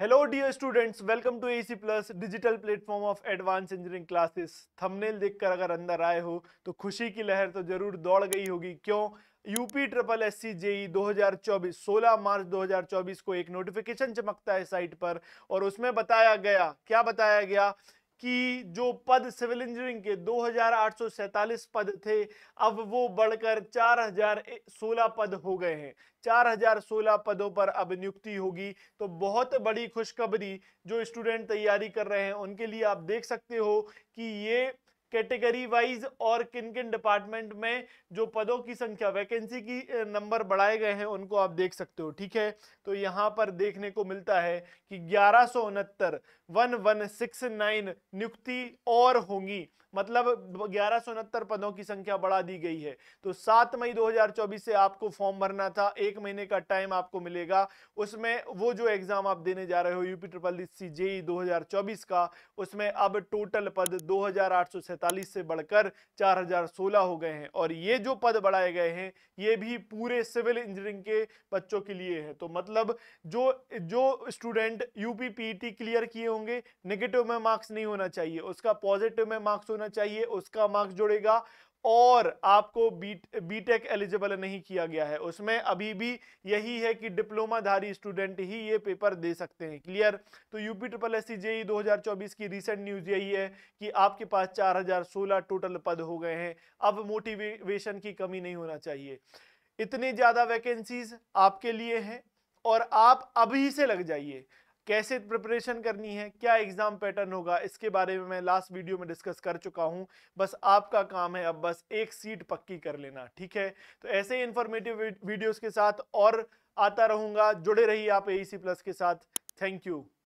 hello dear students welcome to A plus digital platform of advance engineering classes thumbnail देखकर अगर अंदर आए हो तो खुशी की लहर तो जरूर दौड़ गई होगी क्यों UP triple S C JE 2024 16 March 2024 को एक नोटिफिकेशन चमकता है साइट पर और उसमें बताया गया क्या बताया गया कि जो पद सिविल इंजीनियरिंग के 2,847 पद थे अब वो बढ़कर 4,016 पद हो गए हैं 4,016 पदों पर अब नियुक्ति होगी तो बहुत बड़ी खुशखबरी जो स्टूडेंट तैयारी कर रहे हैं उनके लिए आप देख सकते हो कि ये कैटेगरी वाइज और किन किन डिपार्टमेंट में जो पदों की संख्या वैकेंसी की नंबर बढ़ाए गए हैं उनको आप देख सकते हो ठीक है तो यहाँ पर देखने को मिलता है कि ग्यारह सौ उनहत्तर वन वन सिक्स नाइन नियुक्ति और होंगी मतलब ग्यारह सौ उनहत्तर पदों की संख्या बढ़ा दी गई है तो सात मई 2024 से आपको फॉर्म भरना था एक महीने का टाइम आपको मिलेगा उसमें वो जो एग्जाम आप देने जा रहे हो यूपी ट्रिपल सी जेई चौबीस का उसमें अब टोटल पद दो हजार आठ सौ सैतालीस से बढ़कर 4016 हो गए हैं और ये जो पद बढ़ाए गए हैं ये भी पूरे सिविल इंजीनियरिंग के बच्चों के लिए है तो मतलब जो जो स्टूडेंट यूपी पीईटी क्लियर किए होंगे नेगेटिव में मार्क्स नहीं होना चाहिए उसका पॉजिटिव में मार्क्स होना चाहिए उसका मार्क्स जुड़ेगा और आपको बीटेक एलिजिबल नहीं किया गया है उसमें अभी भी यही है कि डिप्लोमाधारी स्टूडेंट ही ये पेपर दे सकते हैं क्लियर तो UP triple S C JE दो की रिसेंट न्यूज यही है कि आपके पास 4016 टोटल पद हो गए हैं अब मोटिवेशन की कमी नहीं होना चाहिए इतनी ज़्यादा वैकेंसीज आपके लिए हैं और आप अभी से लग जाइए कैसे प्रिपरेशन करनी है क्या एग्ज़ाम पैटर्न होगा इसके बारे में मैं लास्ट वीडियो में डिस्कस कर चुका हूँ बस आपका काम है अब बस एक सीट पक्की कर लेना ठीक है तो ऐसे ही इंफॉर्मेटिव वीडियोज़ के साथ और आता रहूंगा जुड़े रहिए आप ए प्लस e के साथ थैंक यू